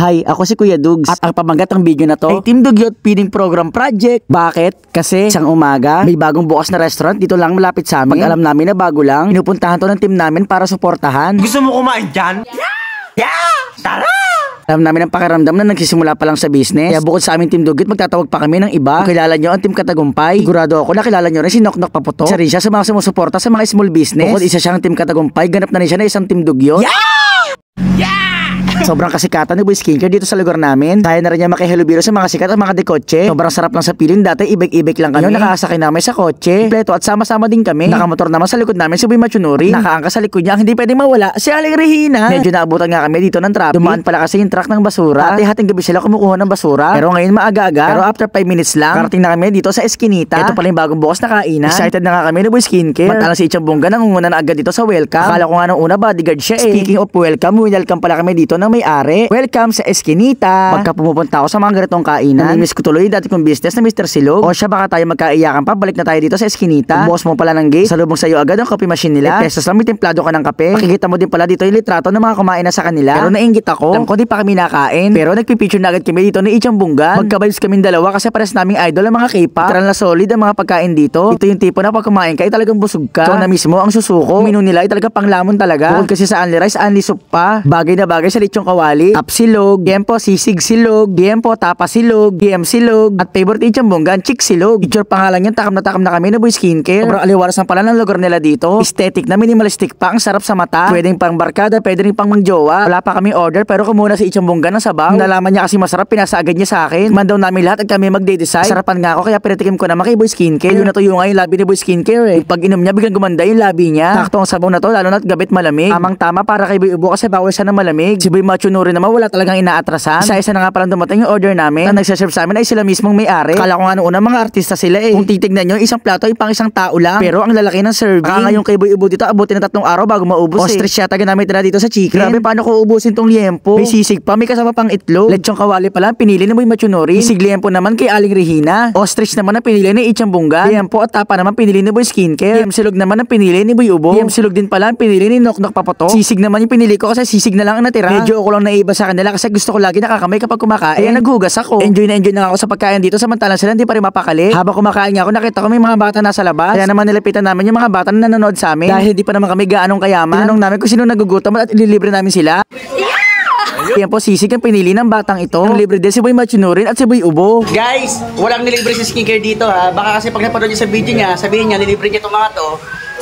Hi, ako si Kuya Dugs at ang pamagat ng video na to ay Team Dugyot Feeding Program Project. Bakit? Kasi isang umaga, may bagong bukas na restaurant dito lang malapit sa amin. Pag alam namin na bago lang, pinupuntahan to ng team namin para suportahan. Gusto mo kumain dyan? Yeah! Yeah! Tara! Alam namin ang pakiramdam na nagsisimula pa lang sa business. Kaya bukod sa aming Team Dugit, magtatawag pa kami ng iba. Kung kilala nyo ang Team Katagumpay. Sigurado ako nakilala nyo rin si Noknok Paputo. Isa rin siya sa mga sumusuporta sa mga small business. Bukod isa siyang Team Katagumpay, ganap na rin siya na isang Team Dugyot. Yeah! Sobrang kasikatan ni Boy Skincare dito sa lugar namin. Kaya na rin niya makihalubiro sa mga sikat at mga dekotse. Sobrang sarap lang sa piling. Dati ibig-ibig lang kami. Yun, mm. nakaasakay namin sa kotse. Kompleto at sama-sama din kami. Nakamotor naman sa likod namin si Boy Machunuri. Nakaangka sa likod niya. Ang hindi pwedeng mawala si Aling Rehina. Medyo naabutan nga kami dito ng traffic. Dumaan pala kasi yung truck ng basura. Dati hating gabi sila kumukuha ng basura. Pero ngayon maaga-aga. Pero after 5 minutes lang, karating na kami dito sa Eskinita. Ito pala yung bagong bukas na kainan. Excited na nga kami ni Boy Skincare. Matalang si Ichang Bongga nangunguna na agad dito sa welcome. Akala ko nga nung una bodyguard siya eh. Speaking of welcome, welcome pala kami dito ng ng may-ari. Welcome sa Eskinita. Pagka pumupunta ako sa mga ganitong kainan, namimiss ko tuloy dati kong business na Mr. Silog. O siya baka tayo magkaiyakan pa, balik na tayo dito sa Eskinita. Bumuhos mo pala ng gate, salubong sa'yo agad ang coffee machine nila. E pesos lang, may templado ka ng kape. Makikita mo din pala dito yung litrato ng mga kumain na sa kanila. Pero nainggit ako, lang ko di pa kami nakain. Pero nagpipicture na agad kami dito ni Ichang Bunggan. Magka-vibes kami dalawa kasi pares naming idol ang mga kipa. pop Literal na solid ang mga pagkain dito. Ito yung tipo na pag kumain ka, eh, talagang busog ka. Ikaw na mismo ang susuko. Menu nila ay talaga panglamon talaga. Bukod kasi sa Anli Rice, Anli Soup pa. Bagay na bagay sa lechon yung kawali, tap silog, yan po sisig silog, yan po tapa silog, DM silog, at favorite each ang bongga, chick silog. Picture pangalan yan, takam na takam na kami na boy skincare. Sobrang aliwaras na pala ng lugar nila dito. Aesthetic na minimalistic pa, ang sarap sa mata. Pwedeng pang barkada, pwede pang mangjowa. Wala pa kami order pero kumuna si Ichang Bongga ng sabaw. Nalaman niya kasi masarap, pinasa agad niya sa akin. Man daw namin lahat at kami magde-decide. Sarapan nga ako kaya pinatikim ko na kay Boy Skincare. Yun na to yung nga yung labi ni Boy Skincare eh. Pag inom niya, biglang gumanda yung labi niya. Takto ang sabaw na to, lalo na't gabit malamig. Amang tama para kay Boy Ubo kasi bawal siya ng malamig. Si Boy Joey Machunuri naman, wala talagang inaatrasan. Isa-isa na nga palang dumating yung order namin. Na nagsaserve sa amin ay sila mismong may-ari. Kala ko nga noon mga artista sila eh. Kung titignan nyo, isang plato ay pang isang tao lang. Pero ang lalaki ng serving. Kaya ah, ngayon kay Boy Ubo dito, abutin na tatlong araw bago maubos eh. Ostrich eh. yata ginamit na dito sa chicken. Grabe, paano ko ubusin tong liempo? May sisig pa, may kasama pang itlog. Lechong kawali pala, pinili ni Boy Machunuri. Sisig liempo naman kay Aling Regina. Ostrich naman ang pinili ni Ichambunga. Liempo at tapa naman pinili ni Boy Skincare. Liempo silog naman ang pinili ni Boy Ubo. Liempo silog din pala ang pinili ni Noknok Papoto. Sisig naman yung pinili ko kasi sisig na lang ang natira. Medyo video ko lang naiba sa kanila kasi gusto ko lagi nakakamay kapag kumakain. Kaya hmm. naghugas ako. Enjoy na enjoy na ako sa pagkain dito samantalang sila hindi pa rin mapakali. Habang kumakain nga ako nakita ko may mga bata nasa labas. Kaya naman nilapitan namin yung mga bata na nanonood sa amin. Dahil hindi pa naman kami gaanong kayaman. Tinanong namin kung sino nagugutom at ililibre namin sila. Yan po sisig ang pinili ng batang ito. Ang libre din si Boy Machinurin at si Boy Ubo. Guys, walang nilibre si skincare dito ha. Baka kasi pag napanood niyo sa video niya, sabihin niya nilibre niya itong mga to.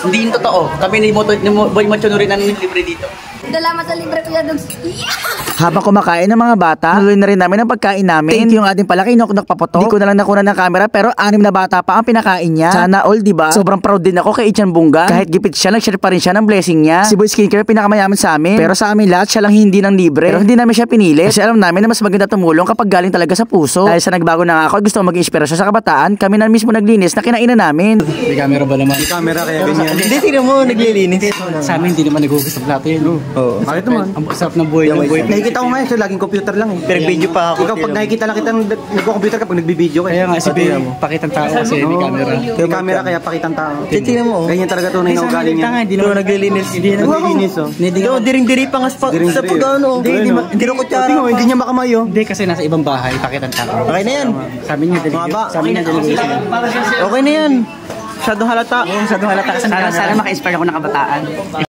Hindi yung totoo. Kami ni, Moto, ni Boy Machono rin ang libre dito. Salamat sa libre Kuya Dogs. Yeah! Habang kumakain ng mga bata, nuloy na rin namin ang pagkain namin. Thank you yung ating palaki, nok-nok papoto. Hindi ko na lang nakuha ng camera pero anim na bata pa ang pinakain niya. Sana all, di ba? Sobrang proud din ako kay Ichan Bunga. Kahit gipit siya, nag-share pa rin siya ng blessing niya. Si Boy Skincare pinakamayaman sa amin. Pero sa amin lahat siya lang hindi nang libre. Pero hindi namin siya pinili kasi alam namin na mas maganda tumulong kapag galing talaga sa puso. Dahil sa nagbago na ako, gusto mag-inspirasyon sa kabataan, kami na mismo naglinis na kinainan namin. May camera ba naman? May camera kaya ganyan. Hindi, tingnan mo, naglilinis. Sa amin, hindi naman nagugas ng plato yun. Oo. Oh. Kahit naman. Ang sarap ng buhay ng buhay. Nakikita ko ngayon, so laging computer lang eh. Pinag-video pa ako. Ikaw, pag nakikita lang kita, nagko-computer kapag nagbi-video ka. Eh. Kaya nga, si Bill, Pakitan tao kasi ni camera. May camera kaya pakitan tao. Tingnan mo. Ganyan talaga tunay na ugali niya. Hindi naman naglilinis. Hindi naman naglilinis. Oh. Hindi naman diring-diri pa nga sa pagano. Oh. Hindi na kutsara. Hindi niya makamayo. Oh. Hindi kasi nasa ibang bahay, Pakitan tao. Okay na yan. Sabi niya, delegate. Okay na yan. Masyadong halata. Oo, halata. Sana, sana maka-inspire ako ng kabataan.